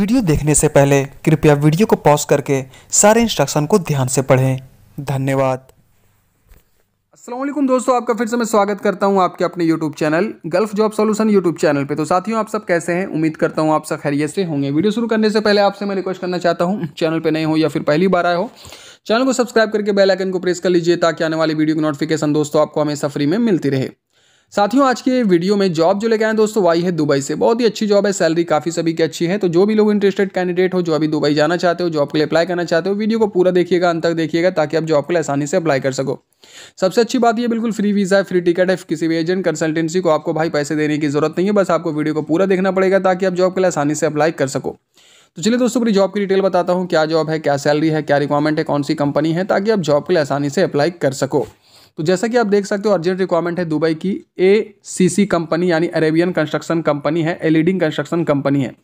video देखने से पहले कृपया वीडियो को पॉज करके सारे इंस्ट्रक्शन को ध्यान से पढ़ें धन्यवाद असलम दोस्तों आपका फिर से मैं स्वागत करता हूं आपके अपने YouTube channel Gulf job solution YouTube channel पे तो साथियों आप सब कैसे हैं उम्मीद करता हूं आप सब खैरियत से होंगे वीडियो शुरू करने से पहले आपसे मैं रिक्वेस्ट करना चाहता हूं चैनल पे नए हो या फिर पहली बार आए हो चैनल को सब्सक्राइब करके बेल आइकन को प्रेस कर लीजिए ताकि आने वाली वीडियो की नोटिफिकेशन दोस्तों आपको हमेशा फ्री में मिलती रहे साथियों आज के वीडियो में जॉब जो लेके आए दोस्तों वाई है दुबई से बहुत ही अच्छी जॉब है सैलरी काफ़ी सभी की अच्छी है तो जो भी लोग इंटरेस्टेड कैंडिडेट हो जो अभी दुबई जाना चाहते हो जॉब के लिए अप्लाई करना चाहते हो वीडियो को पूरा देखिएगा अंत तक देखिएगा ताकि आप जॉब के लिए आसानी से अप्लाई कर सको सबसे अच्छी बात यह बिल्कुल फ्री वीज़ा है फ्री टिकट है किसी भी एजेंट कंसल्टेंसी को आपको भाई पैसे देने की जरूरत नहीं है बस आपको वीडियो को पूरा देखना पड़ेगा ताकि आप जॉब के लिए आसानी से अप्लाई कर सको तो चलिए दोस्तों पूरी जॉब की डिटेल बताता हूँ क्या जॉब है क्या सैलरी है क्या रिक्वायरमेंट है कौन सी कंपनी है ताकि आप जॉब के लिए आसानी से अप्लाई कर सको तो जैसा कि आप देख सकते हो अर्जेंट रिक्वायरमेंट है दुबई की ए कंपनी यानी अरेबियन कंस्ट्रक्शन कंपनी है एलईडिंग कंस्ट्रक्शन कंपनी है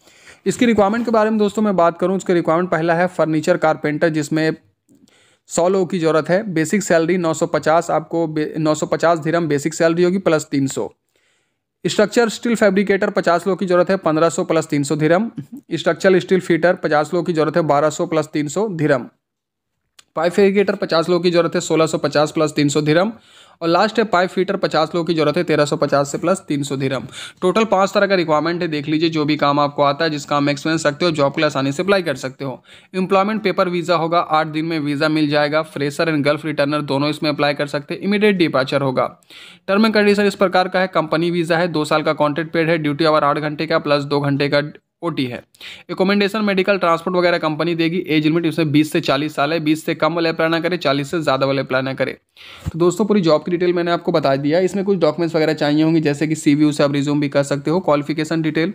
इसकी रिक्वायरमेंट के बारे में दोस्तों मैं बात करूँ उसके रिक्वायरमेंट पहला है फर्नीचर कारपेंटर जिसमें सौ लोगों की ज़रूरत है बेसिक सैलरी 950 आपको नौ सौ पचास धीरम बेसिक सैलरी होगी प्लस 300 स्ट्रक्चर स्टील फैब्रिकेटर 50 लोगों की ज़रूरत है 1500 plus 300 dirham structure steel fitter 50 लोगों की ज़रूरत है 1200 प्लस 300 धीरम पाइप इरीगेटर पचास लोगों की जरूरत है सोलह सौ पचास प्लस तीन सौ धीरम और लास्ट है पाइप फीटर पचास लोगों की जरूरत है तेरह सौ पचास से प्लस तीन सौ धीरम टोटल पांच तरह का रिक्वायरमेंट है देख लीजिए जो भी काम आपको आता है जिस काम में एक्सपीरियंस सकते हो जॉब के लिए आसानी से अप्लाई कर सकते हो इंप्लॉयमेंट पेपर वीज़ा होगा आठ दिन में वीज़ा मिल जाएगा फ्रेशर एंड गल्फ रिटर्नर दोनों इसमें अप्लाई कर सकते हैं इमीडिएट डिपार्चर होगा टर्म एंड कंडीशन इस प्रकार का है कंपनी वीज़ा है दो साल का कॉन्ट्रैक्ट पेड है ड्यूटी आवर आठ घंटे का प्लस दो घंटे का ओटी है रिकोमेंडेशन मेडिकल ट्रांसपोर्ट वगैरह कंपनी देगी एज लिमिट उसमें 20 से 40 साल है 20 से कम वाले अप्लाई ना करें 40 से ज़्यादा वाले अप्लाई ना करें तो दोस्तों पूरी जॉब की डिटेल मैंने आपको बता दिया इसमें कुछ डॉक्यूमेंट्स वगैरह चाहिए होंगे जैसे कि सी से आप रिज्यूम भी कर सकते हो qualification detail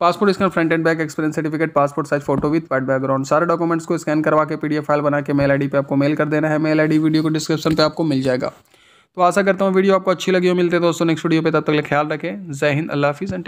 passport scan front and back experience certificate passport size photo with white background सारे डॉक्यूमेंट्स को स्कैन करवा के पीडीएफ फाइल बना के मेल आई पे आपको मेल कर देना है मेल आई वीडियो को डिस्क्रिप्शन पे आपको मिल जाएगा तो आशा करता हूँ वीडियो आपको अच्छी लगी हो मिलते हैं दोस्तों नेक्स्ट वीडियो पे तब तक ख्याल रखें जय हिंद अल्लाह हाफिज़ एंड